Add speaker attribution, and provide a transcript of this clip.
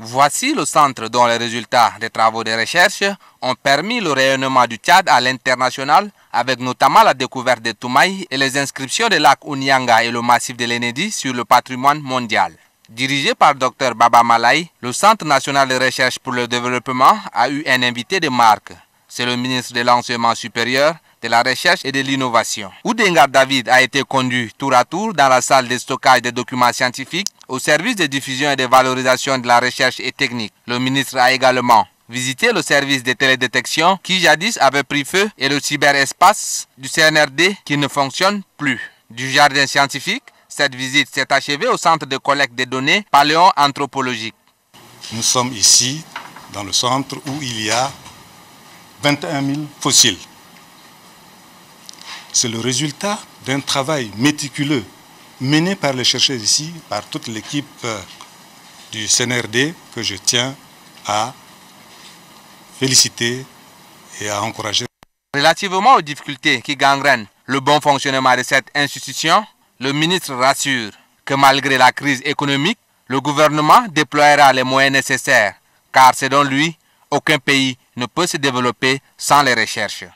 Speaker 1: Voici le centre dont les résultats des travaux de recherche ont permis le rayonnement du Tchad à l'international, avec notamment la découverte de Toumaï et les inscriptions des lacs Unyanga et le massif de l'Enedi sur le patrimoine mondial. Dirigé par Dr Baba Malai, le Centre national de recherche pour le développement a eu un invité de marque. C'est le ministre de l'enseignement supérieur, de la recherche et de l'innovation. Oudengar David a été conduit tour à tour dans la salle de stockage des documents scientifiques au service de diffusion et de valorisation de la recherche et technique. Le ministre a également visité le service de télédétection qui jadis avait pris feu et le cyberespace du CNRD qui ne fonctionne plus. Du jardin scientifique, cette visite s'est achevée au centre de collecte des données paléo Anthropologique.
Speaker 2: Nous sommes ici dans le centre où il y a 21 000 fossiles. C'est le résultat d'un travail méticuleux mené par les chercheurs ici, par toute l'équipe euh, du CNRD que je tiens à féliciter et à encourager.
Speaker 1: Relativement aux difficultés qui gangrènent le bon fonctionnement de cette institution, le ministre rassure que malgré la crise économique, le gouvernement déploiera les moyens nécessaires, car selon lui, aucun pays ne peut se développer sans les recherches.